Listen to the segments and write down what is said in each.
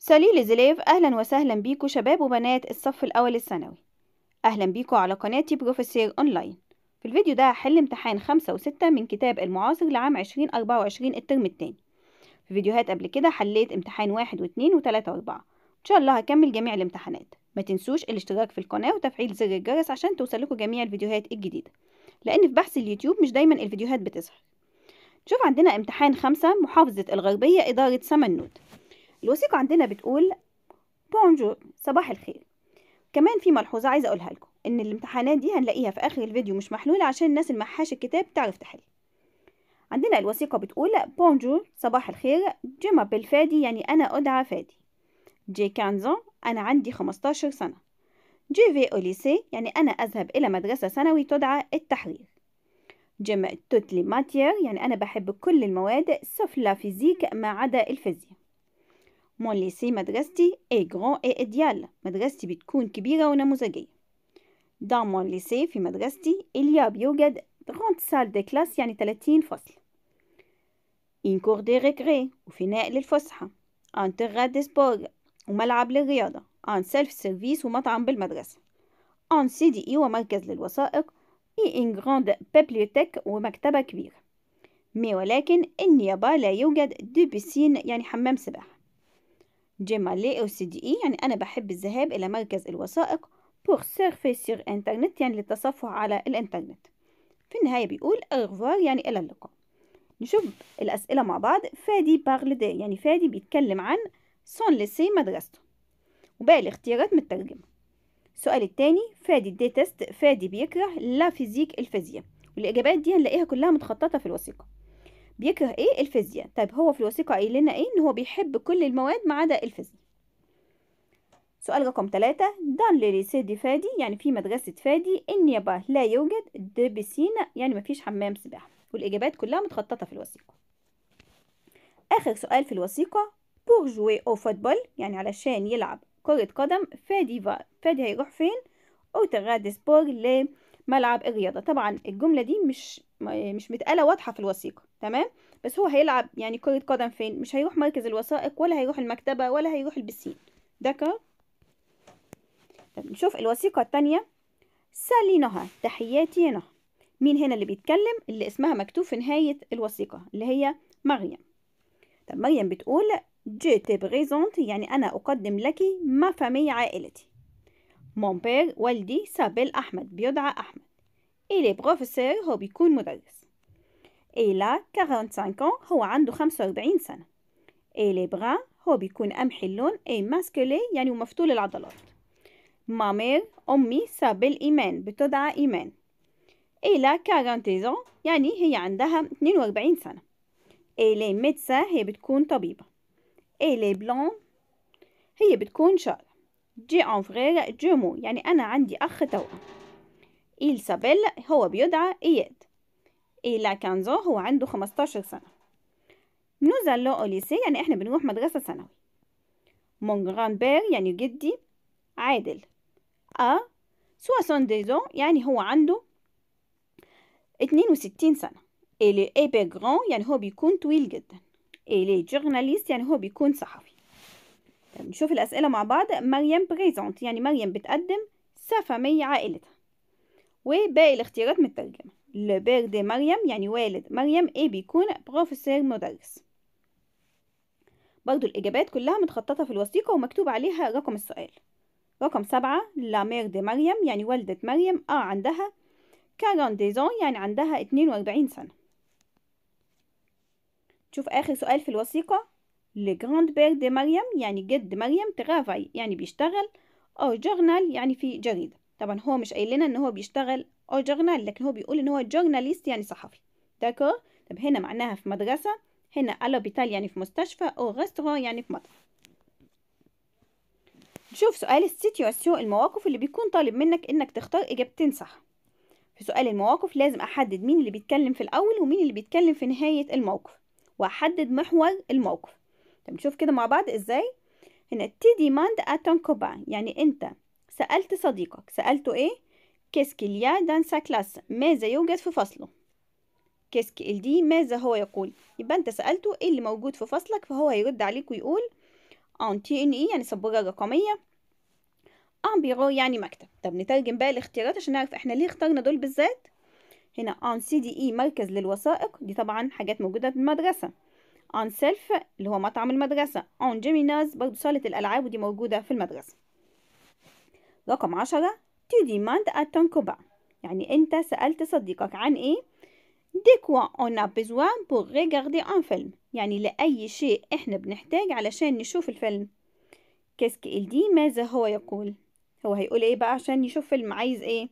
سليل زليف أهلا وسهلا بيكو شباب وبنات الصف الأول الثانوي أهلا بيكو على قناتي بروفيسير أونلاين في الفيديو ده هحل امتحان خمسة وستة من كتاب المعاصر لعام عشرين أربعة وعشرين الترم التاني في فيديوهات قبل كده حليت امتحان واحد واتنين وتلاتة وأربعة إن شاء الله هكمل جميع الامتحانات ما تنسوش الاشتراك في القناة وتفعيل زر الجرس عشان توصلكوا جميع الفيديوهات الجديدة لأن في بحث اليوتيوب مش دايما الفيديوهات بتظهر نشوف عندنا امتحان خمسة محافظة الغربية إدارة سمنود الوثيقة عندنا بتقول بونجور صباح الخير كمان في ملحوظة عايزة أقولها لكم إن الامتحانات دي هنلاقيها في آخر الفيديو مش محلولة عشان الناس اللي معهاش الكتاب تعرف تحل عندنا الوثيقة بتقول بونجور صباح الخير جيما بالفادي يعني أنا أدعى فادي جي كانزون أنا عندي 15 سنة جي في أوليسي يعني أنا أذهب إلى مدرسة ثانوي تدعى التحرير جيم توتلي ماتير يعني أنا بحب كل المواد سوف لا فيزيك ما عدا الفيزياء مون ليسي مدرستي اي غران اي ايديال مدرستي بتكون كبيرة ونموذجية دان مون ليسي في مدرستي إليا بيوجد 30 سال دي كلاس يعني 30 فصل إن كور دي ريكري وفناء للفسحة أن تغاد دي سبور وملعب للرياضة أن سيلف سيرفيس ومطعم بالمدرسة أن سي دي إي ومركز للوثائق إي إن جراند بيبليوتيك ومكتبة كبيرة مي ولكن النيابة لا يوجد دي بيسين يعني حمام سباحة لي أو سي دي إي يعني أنا بحب الذهاب إلى مركز الوثائق بور سيرفي سير إنترنت يعني للتصفح على الإنترنت في النهاية بيقول أغفار يعني إلى اللقاء نشوف الأسئلة مع بعض فادي بارل دي يعني فادي بيتكلم عن سون ليسي مدرسته وباقي الاختيارات مترجمة السؤال التاني فادي دي تيست فادي بيكره لا فيزيك الفيزياء والإجابات دي هنلاقيها كلها متخططة في الوثيقة بيكره ايه الفيزياء طيب هو في الوثيقه قايل لنا ايه ان هو بيحب كل المواد ما عدا الفيزياء سؤال رقم 3 دان لي فادي يعني في مدرسه فادي ان يابا لا يوجد دي يعني يعني مفيش حمام سباحه والاجابات كلها متخططه في الوثيقه اخر سؤال في الوثيقه بور جوي او فوتبول يعني علشان يلعب كرة قدم فادي فا فادي هيروح فين؟ أو تغادي سبور لملعب الرياضة طبعا الجملة دي مش مش متقاله واضحه في الوثيقه تمام بس هو هيلعب يعني كره قدم فين مش هيروح مركز الوثائق ولا هيروح المكتبه ولا هيروح البسين ده كده طب نشوف الوثيقه الثانيه سالي نهى تحياتي يا نهى مين هنا اللي بيتكلم اللي اسمها مكتوب في نهايه الوثيقه اللي هي مريم طب مريم بتقول جي تي بريزونت يعني انا اقدم لك ما فامي عائلتي مون بير والدي سابيل احمد بيدعى احمد Il est professeur هو بيكون مدرس. Il a 45 ans هو عنده 45 سنة. Il est brun هو بيكون قمحي اللون et masculé يعني مفتول العضلات. Ma mère أمي سابل إيمان بتدعى إيمان. Il a 40 ans يعني هي عندها 42 سنة. Elle est médecin هي بتكون طبيبة. Elle est blonde هي بتكون شعر. جي en frère جي مو يعني أنا عندي أخ توأم. سابيل هو بيدعى إياد إيلا كانزو هو عنده 15 سنة نوزالو أوليسي يعني إحنا بنروح مدرسة ثانوي غران بير يعني جدي عادل أ سواسون ديزو يعني هو عنده اتنين وستين سنة إلي غران يعني هو بيكون طويل جدا إلي جورناليست يعني هو بيكون صحفي نشوف الأسئلة مع بعض مريم بريزونت يعني مريم بتقدم سفامي عائلتها وباقي الاختيارات مترجمة دي مريم يعني والد مريم ايه بيكون بروفيسور مدرس برضو الإجابات كلها متخططة في الوثيقة ومكتوب عليها رقم السؤال رقم سبعة لا مير دي مريم يعني والدة مريم اه عندها كارون ديزون يعني عندها اتنين واربعين سنة شوف آخر سؤال في الوثيقة لجراند بير دي مريم يعني جد مريم ترافاي يعني بيشتغل أو آه، جورنال يعني في جريدة طبعا هو مش قايل لنا ان هو بيشتغل او جورنال لكن هو بيقول ان هو جورناليست يعني صحفي داكو طب هنا معناها في مدرسة هنا الوبيتال يعني في مستشفى او ريستوران يعني في مطعم نشوف سؤال السيتيواسيو المواقف اللي بيكون طالب منك انك تختار اجابتين صح في سؤال المواقف لازم احدد مين اللي بيتكلم في الاول ومين اللي بيتكلم في نهاية الموقف واحدد محور الموقف طب نشوف كده مع بعض ازاي هنا تي ديماند اتون كوبان يعني انت سألت صديقك سألته إيه؟ كيسك ليا دانسا كلاس ماذا يوجد في فصله؟ كيسك دي ماذا هو يقول؟ يبقى أنت سألته إيه اللي موجود في فصلك فهو هيرد عليك ويقول أون تي إن إي يعني سبورة رقمية أن بيرو يعني مكتب طب نترجم بقى الاختيارات عشان نعرف إحنا ليه اخترنا دول بالذات هنا أن سي دي إي مركز للوثائق دي طبعا حاجات موجودة في المدرسة أن سيلف اللي هو مطعم المدرسة أن جيميناز برضو صالة الألعاب ودي موجودة في المدرسة رقم عشرة تو ديماند أتون كوبا يعني أنت سألت صديقك عن إيه دي كوا أون a بوغ pour regarder فيلم يعني لأي شيء إحنا بنحتاج علشان نشوف الفيلم كيسك إل دي ماذا هو يقول هو هيقول إيه بقى عشان يشوف فيلم عايز إيه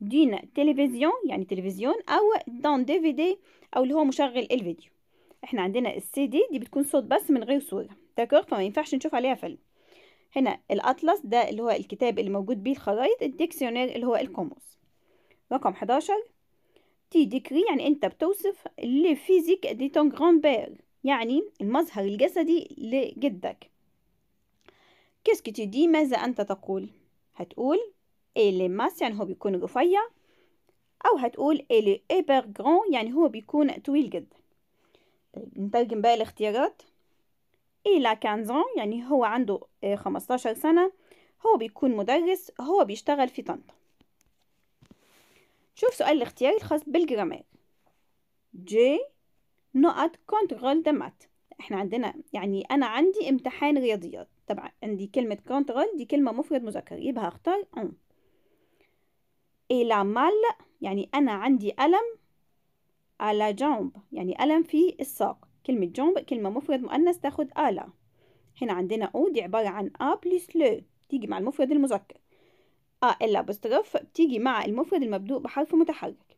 دينا تلفزيون يعني تلفزيون أو دون دي دي أو اللي هو مشغل الفيديو إحنا عندنا السي دي دي بتكون صوت بس من غير صورة تاكور فما ينفعش نشوف عليها فيلم هنا الأطلس ده اللي هو الكتاب اللي موجود بيه الخرايط الديكسيونير اللي هو القاموس رقم 11 تي ديكري يعني أنت بتوصف لي فيزيك دي تون جران بير يعني المظهر الجسدي لجدك تي دي ماذا أنت تقول هتقول إلي ماس يعني هو بيكون رفيع أو هتقول إلي إيبر جران يعني هو بيكون طويل جدا طيب نترجم بقى الاختيارات إلى 15 يعني هو عنده 15 آه، سنة هو بيكون مدرس هو بيشتغل في طنطا شوف سؤال الاختياري الخاص بالجرامير جي نقط كونترول د مات احنا عندنا يعني انا عندي امتحان رياضيات طبعا عندي كلمة كونترول دي كلمة مفرد مذكر يبقى هختار ان إلى مال يعني أنا عندي ألم على جنب يعني ألم في الساق كلمة جونب كلمة مفرد مؤنث تاخد آلا هنا عندنا أو دي عبارة عن أ بلس لو بتيجي مع المفرد المذكر أ إلا بسترف بتيجي مع المفرد المبدوء بحرف متحرك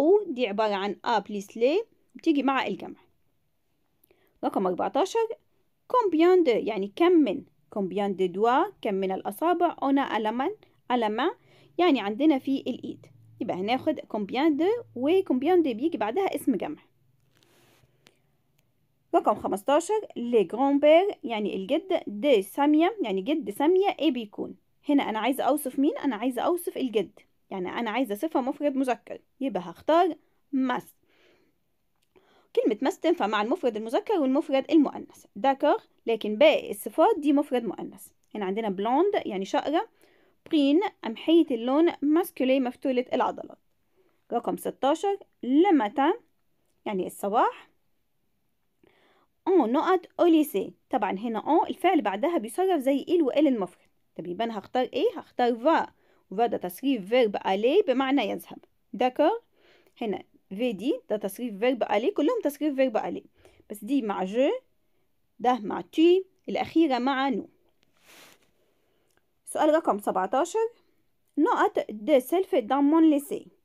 أو دي عبارة عن أ بلس لي بتيجي مع الجمع رقم 14 كومبيان دو يعني كم من كومبيان دو دوا كم من الأصابع أونا ألمان ألما يعني عندنا في الإيد يبقى هناخد كومبيان دو وكومبيان دو بيجي بعدها اسم جمع رقم 15 لي جرون بير يعني الجد دي سامية يعني جد سامية ايه بيكون هنا انا عايزة اوصف مين انا عايزة اوصف الجد يعني انا عايزة صفة مفرد مذكر يبقى هختار ماس كلمة ماس تنفع مع المفرد المذكر والمفرد المؤنث داكور لكن باقي الصفات دي مفرد مؤنث هنا عندنا بلوند يعني شقرة برين أمحية اللون ماسكولي مفتولة العضلات رقم 16 لمتى يعني الصباح اون نقط اوليسي طبعا هنا اون الفعل بعدها بيصرف زي ال وال المفرد طب يبقى انا هختار ايه هختار فا وفا ده تصريف فيرب الي بمعنى يذهب داكور هنا في دي ده تصريف فيرب الي كلهم تصريف فيرب الي بس دي مع جو ده مع تي الاخيره مع نو سؤال رقم 17 نقط دي سيلف دامون ليسي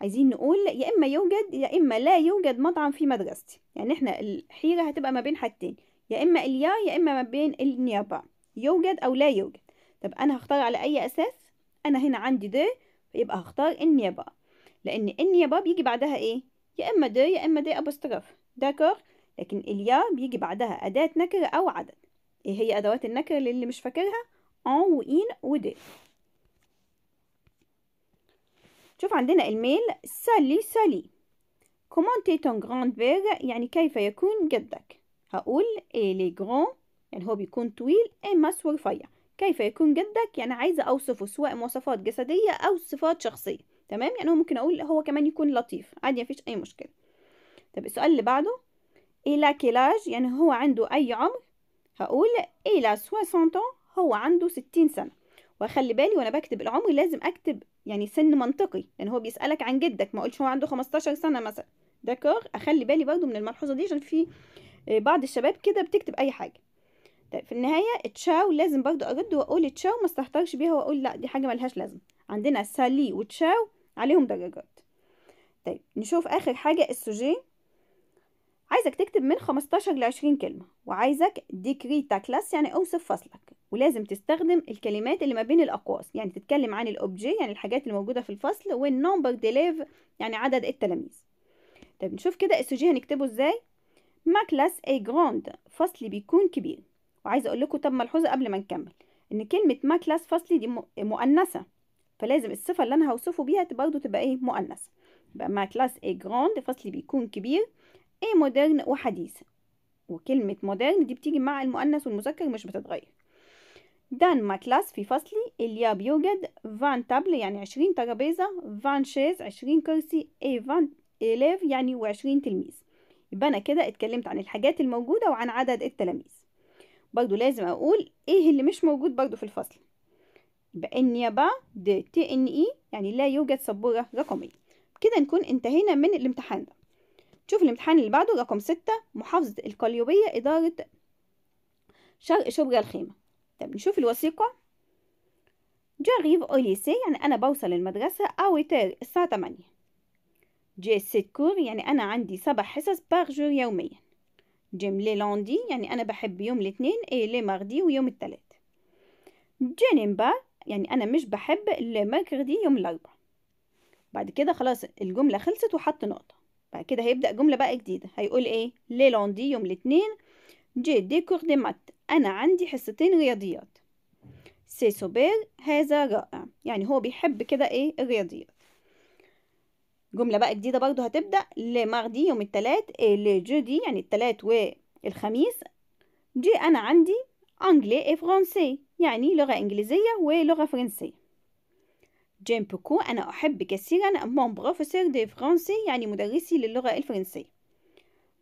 عايزين نقول يا إما يوجد يا إما لا يوجد مطعم في مدرستي يعني إحنا الحيرة هتبقى ما بين حاجتين يا إما اليا يا إما ما بين النيابة يوجد أو لا يوجد طب أنا هختار على أي أساس أنا هنا عندي ده يبقى هختار النيابة لأن النيابة بيجي بعدها إيه يا إما ده يا إما ده أبوستروف داكور لكن اليا بيجي بعدها أداة نكر أو عدد إيه هي أدوات النكر للي مش فاكرها أن وإن ودي شوف عندنا الميل سالي سالي كومونتي تون غراند بير يعني كيف يكون جدك هقول إلي إيه، غران يعني هو بيكون طويل إما إيه رفيع كيف يكون جدك يعني عايزة أوصفه سواء مواصفات جسدية أو صفات شخصية تمام يعني هو ممكن أقول هو كمان يكون لطيف عادي مفيش أي مشكلة طب السؤال اللي بعده إلى كيلاج يعني هو عنده أي عمر هقول إلى سواسونتون هو عنده ستين سنة وخلي بالي وأنا بكتب العمر لازم أكتب يعني سن منطقي لان يعني هو بيسالك عن جدك ما اقولش هو عنده 15 سنه مثلا داكور اخلي بالي برضو من الملحوظه دي عشان في آه، بعض الشباب كده بتكتب اي حاجه طيب في النهايه تشاو لازم برضو ارد واقول تشاو ما استهترش بيها واقول لا دي حاجه ملهاش لازمه عندنا سالي وتشاو عليهم درجات طيب نشوف اخر حاجه السوجي عايزك تكتب من 15 ل 20 كلمه وعايزك تا كلاس يعني اوصف فصلك ولازم تستخدم الكلمات اللي ما بين الأقواس يعني تتكلم عن الأوبجي يعني الحاجات اللي موجودة في الفصل والنمبر ديليف يعني عدد التلاميذ طيب نشوف كده السوجي هنكتبه ازاي ما كلاس اي جراند فصل بيكون كبير وعايزه اقول لكم طب ملحوظه قبل ما نكمل ان كلمه ما كلاس فصل دي مؤنثه فلازم الصفه اللي انا هوصفه بيها برضه تبقى ايه مؤنثه يبقى ما كلاس اي جراند فصل بيكون كبير اي مودرن وحديث وكلمه مودرن دي بتيجي مع المؤنث والمذكر مش بتتغير دان ماتلاس في فصلي الياب يوجد فان تابل يعني عشرين ترابيزة فان شيز عشرين كرسي اي فان إليف يعني وعشرين تلميذ يبقى أنا كده اتكلمت عن الحاجات الموجودة وعن عدد التلاميذ برضو لازم أقول إيه اللي مش موجود برضو في الفصل يبقى يابا دي تي إن إي يعني لا يوجد سبورة رقمية كده نكون انتهينا من الامتحان ده شوف الامتحان اللي بعده رقم ستة محافظة القليوبية إدارة شرق شبرا الخيمة طب نشوف الوثيقة جاريف أوليسي يعني أنا بوصل المدرسة أو الساعة تمانية جي سيت كور يعني أنا عندي سبع حصص باغ جور يوميا جيم لي لوندي يعني أنا بحب يوم الاثنين إيه لي ماردي ويوم الثلاث جينيمبا يعني أنا مش بحب لي ماركردي يوم الأربع بعد كده خلاص الجملة خلصت وحط نقطة بعد كده هيبدأ جملة بقى جديدة هيقول إيه لي لوندي يوم الاثنين جي دي كور دي مات أنا عندي حصتين رياضيات سي سوبير هذا رائع يعني هو بيحب كده إيه الرياضيات جملة بقى جديدة برضو هتبدأ لي ماردي يوم التلات إيه، لي جودي يعني التلات والخميس جي أنا عندي أنجلي إي فرونسي يعني لغة إنجليزية ولغة فرنسية جيم بوكو أنا أحب كثيرا مون بروفيسور دي فرونسي يعني مدرسي للغة الفرنسية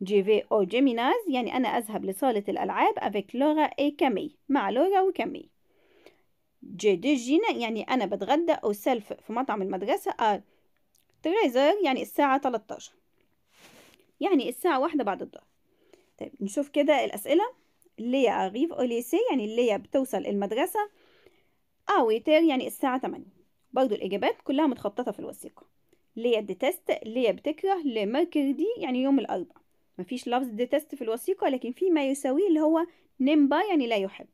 جي في أو جيميناز يعني أنا أذهب لصالة الألعاب افيك لورا إي كامي مع لورا وكامي جي دي جينا يعني أنا بتغدى أو سيلف في مطعم المدرسة آر تريزر يعني الساعة 13 يعني الساعة واحدة بعد الظهر طيب نشوف كده الأسئلة ليا أغيف أو ليسي يعني ليا بتوصل المدرسة أو تير يعني الساعة 8 برضو الإجابات كلها متخططة في الوثيقة ليا ديتست ليا بتكره لمركردي يعني يوم الأربعاء مفيش لفظ ديتست في الوثيقة لكن في ما يساويه اللي هو نيمبا يعني لا يحب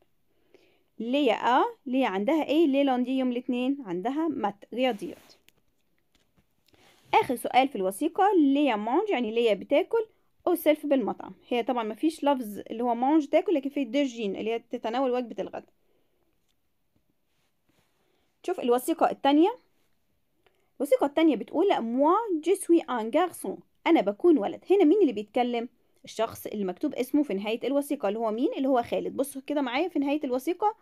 ليا ا ليا عندها ايه ليا لوندي يوم الاثنين عندها مات رياضيات اخر سؤال في الوثيقة ليا مونج يعني ليا بتاكل او سيلف بالمطعم هي طبعا مفيش لفظ اللي هو مونج تاكل لكن في ديرجين اللي هي تتناول وجبة الغد شوف الوثيقة التانية الوثيقة التانية بتقول موا جي سوي ان garçon أنا بكون ولد هنا مين اللي بيتكلم الشخص اللي مكتوب اسمه في نهاية الوثيقة اللي هو مين اللي هو خالد بصوا كده معايا في نهاية الوثيقة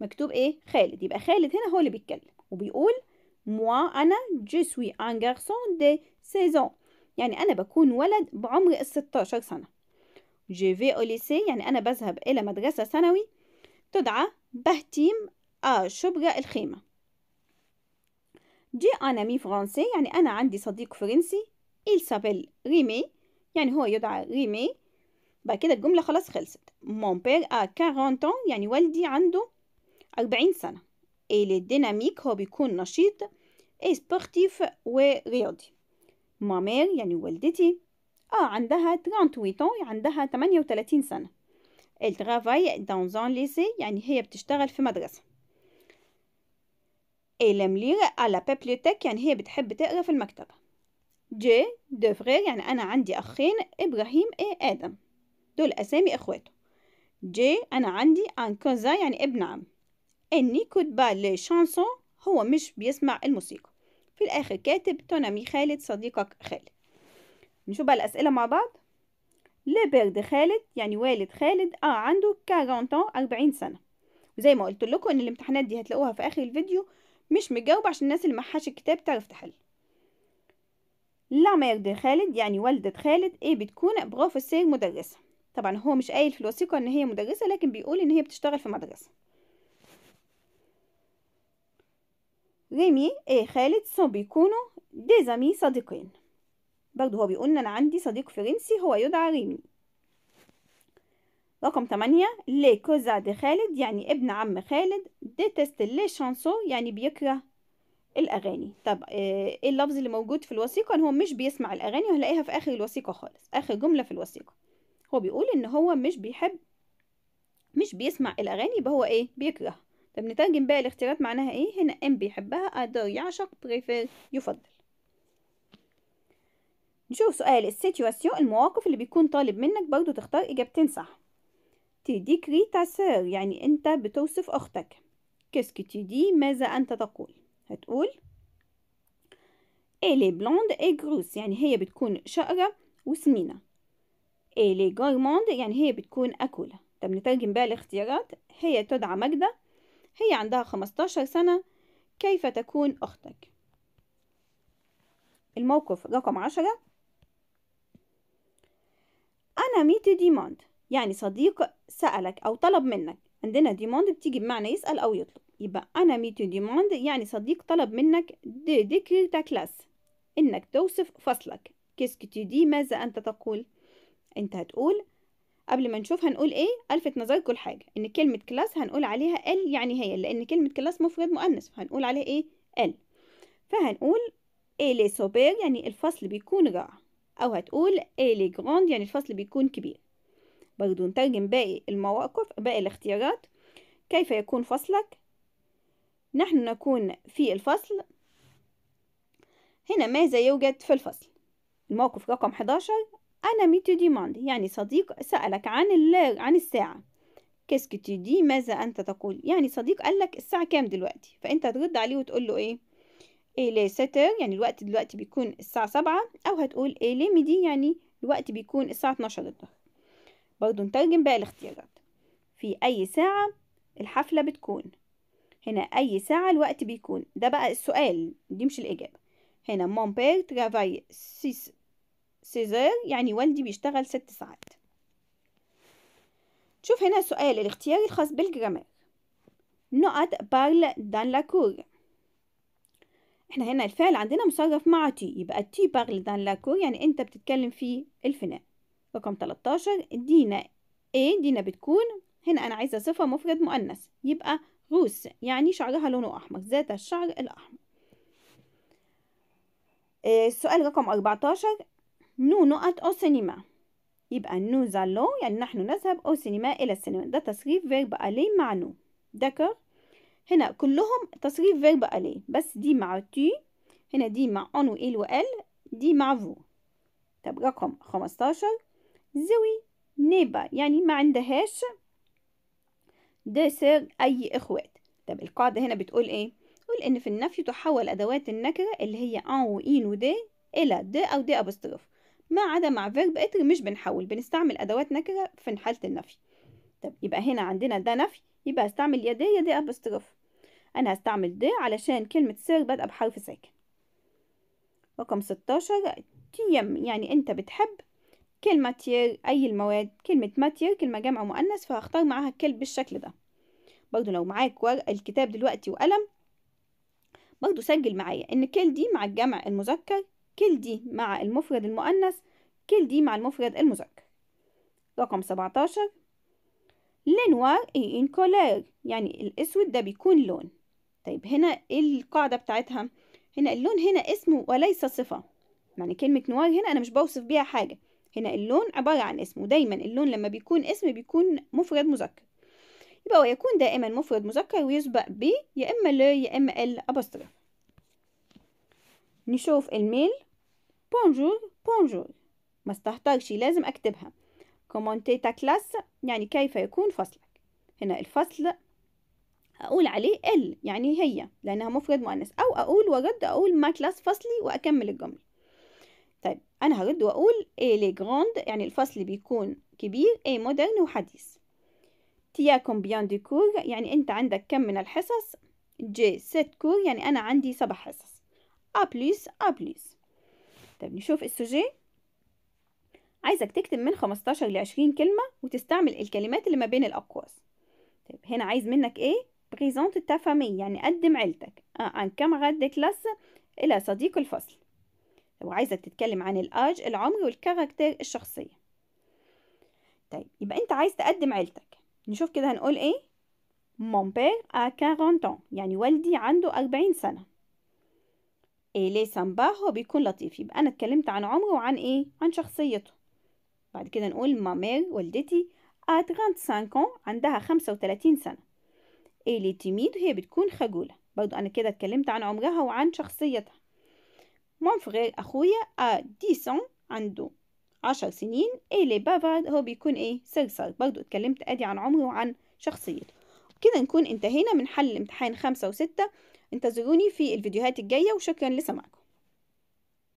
مكتوب ايه خالد يبقى خالد هنا هو اللي بيتكلم وبيقول موا أنا جو سوي ان garçon دي سيزون يعني أنا بكون ولد بعمر الستاشر سنة جي في أو ليسي يعني أنا بذهب إلى مدرسة ثانوي تدعى بهتيم آ شبرا الخيمة جي أنا مي فرنسي يعني أنا عندي صديق فرنسي إلسابيل ريمي يعني هو يدعى ريمي بعد كده الجملة خلاص خلصت مون بير ا كارونتون يعني والدي عنده أربعين سنة إلي ديناميك هو بيكون نشيط إيه سبورتيف ورياضي مامير يعني والدتي اه عندها 38 ans يعني عندها 38 سنة ال ترافاي دون زون ليسي يعني هي بتشتغل في مدرسة ال ملير أ لا بيبليوتيك يعني هي بتحب تقرا في المكتبة جي دو فرير يعني أنا عندي أخين إبراهيم إيه آدم دول أسامي إخواته جي أنا عندي أن كوزا يعني ابن عم إني با لي شانسون هو مش بيسمع الموسيقى في الآخر كاتب تونامي خالد صديقك خالد نشوف بقى الأسئلة مع بعض لبرد خالد يعني والد خالد اه عنده كارونتون أربعين سنة وزي ما قلت لكم ان الامتحانات دي هتلاقوها في اخر الفيديو مش مجاوبة عشان الناس اللي محاش الكتاب تعرف تحل لا دي خالد يعني والدة خالد إيه بتكون بروفيسير مدرسة طبعا هو مش قايل في الوثيقة إن هي مدرسة لكن بيقول إن هي بتشتغل في مدرسة ريمي إيه خالد سو بيكونوا ديزامي صديقين برضو هو بيقول إن أنا عندي صديق فرنسي هو يدعى ريمي رقم تمانية لي كوزا دي خالد يعني ابن عم خالد ديتست لي شانسو يعني بيكره الاغاني طب آه، ايه اللفظ اللي موجود في الوثيقه ان هو مش بيسمع الاغاني وهلاقيها في اخر الوثيقه خالص اخر جمله في الوثيقه هو بيقول ان هو مش بيحب مش بيسمع الاغاني يبقى هو ايه بيكره طب نترجم بقى الاختيارات معناها ايه هنا ام بيحبها ادر يعشق بريفير يفضل نشوف سؤال السيتواسيون المواقف اللي بيكون طالب منك برضو تختار اجابتين صح كريتا سير يعني انت بتوصف اختك كيسكي دي ماذا انت تقول هتقول إلي بلوند إي غروس يعني هي بتكون شقرة وسمينة إلي جارموند يعني هي بتكون أكولة طب نترجم بقى الاختيارات هي تدعى ماجدة هي عندها خمستاشر سنة كيف تكون أختك الموقف رقم عشرة أنا ميت ديموند يعني صديق سألك أو طلب منك عندنا ديموند بتيجي بمعنى يسأل أو يطلب يبقى أنا ميتو ديموند يعني صديق طلب منك دي ديكري تا كلاس إنك توصف فصلك كيسكي تي دي ماذا أنت تقول أنت هتقول قبل ما نشوف هنقول ايه الفت نظركم حاجه ان كلمه كلاس هنقول عليها ال يعني هي لان كلمه كلاس مفرد مؤنث فهنقول عليها ايه ال فهنقول اي لي سوبر يعني الفصل بيكون رائع او هتقول اي لي جراند يعني الفصل بيكون كبير برضو نترجم باقي المواقف باقي الاختيارات كيف يكون فصلك نحن نكون في الفصل هنا ماذا يوجد في الفصل الموقف رقم 11 أنا ميتو ديماند يعني صديق سألك عن عن الساعة كيسكي تي دي ماذا أنت تقول يعني صديق قالك الساعة كام دلوقتي فأنت ترد عليه وتقول له إيه إيه لي ساتر يعني الوقت دلوقتي بيكون الساعة سبعة أو هتقول إيه لي ميدي يعني الوقت بيكون الساعة 12 الظهر برضو نترجم بقى الاختيارات في أي ساعة الحفلة بتكون هنا أي ساعة الوقت بيكون ده بقى السؤال دي مش الإجابة هنا مون بير ترافاي سيس يعني والدي بيشتغل ست ساعات شوف هنا السؤال الاختياري الخاص بالجرامير نقط بارل دان لا كور احنا هنا الفعل عندنا مصرف مع تي يبقى تي بارل دان لا كور يعني انت بتتكلم في الفناء رقم 13 دينا ايه دينا بتكون هنا انا عايزه صفه مفرد مؤنث يبقى روس يعني شعرها لونه أحمر ذات الشعر الأحمر آه، السؤال رقم 14 نو نقط أو سينما يبقى نو زالو يعني نحن نذهب أو سينما إلى السينما ده تصريف فيرب ألي مع نو دكر هنا كلهم تصريف فيرب ألي بس دي مع تي هنا دي مع أون و وإل دي مع فو طب رقم 15 زوي نيبا يعني ما عندهاش ده أي إخوات طب القاعدة هنا بتقول إيه؟ بتقول إن في النفي تحول أدوات النكرة اللي هي أن وإن ودي إلى د أو دي أبستروف ما عدا مع فيرب إتر مش بنحول بنستعمل أدوات نكرة في حالة النفي طب يبقى هنا عندنا ده نفي يبقى هستعمل يا دي يا دي أبستروف أنا هستعمل دي علشان كلمة سير بادئة بحرف ساكن رقم 16 تيم يعني أنت بتحب كلمة ماتير أي المواد كلمة ماتير كلمة جمع مؤنث فهختار معاها الكلب بالشكل ده برضو لو معاك ورق الكتاب دلوقتي وقلم برضو سجل معايا إن كل دي مع الجمع المذكر كل دي مع المفرد المؤنث كل دي مع المفرد المذكر رقم 17 لنوار اي ان كولير يعني الأسود ده بيكون لون طيب هنا ايه القاعدة بتاعتها هنا اللون هنا اسم وليس صفة يعني كلمة نوار هنا أنا مش بوصف بيها حاجة هنا اللون عبارة عن اسم ودايما اللون لما بيكون اسم بيكون مفرد مذكر يبقى ويكون دائما مفرد مذكر ويسبق ب يا إما ل يا إما ال أبسترف نشوف الميل بونجور بونجور ما استهترش لازم أكتبها كومونتي تا كلاس يعني كيف يكون فصلك هنا الفصل أقول عليه ال يعني هي لأنها مفرد مؤنث أو أقول ورد أقول ما كلاس فصلي وأكمل الجملة طيب أنا هرد وأقول إيه لي جروند يعني الفصل بيكون كبير إيه مودرن وحديث تيا كومبيان دي كور يعني أنت عندك كم من الحصص جي ست كور يعني أنا عندي سبع حصص أ بليس أ بليس طيب نشوف السوجي عايزك تكتب من 15 ل 20 كلمة وتستعمل الكلمات اللي ما بين الأقواس طيب هنا عايز منك إيه بريزونت تافامي يعني قدم عيلتك أن كامراد دي كلاس إلى صديق الفصل وعايزة تتكلم عن الآج العمر والكاركتير الشخصية طيب يبقى أنت عايز تقدم عيلتك نشوف كده هنقول إيه مون بير ا كارونتون يعني والدي عنده أربعين سنة إيه هو بيكون لطيف يبقى أنا اتكلمت عن عمره وعن إيه عن شخصيته بعد كده نقول مامير والدتي ا 35 ans عندها 35 سنة إيه تيميد وهي بتكون خجولة برضو أنا كده اتكلمت عن عمرها وعن شخصيتها Mon frère أخويا a 10 ans عنده عشر سنين إيه لي بافارد هو بيكون إيه سرسر برضو اتكلمت أدي عن عمره وعن شخصيته كده نكون انتهينا من حل الامتحان خمسة وستة انتظروني في الفيديوهات الجاية وشكرا لسماعكم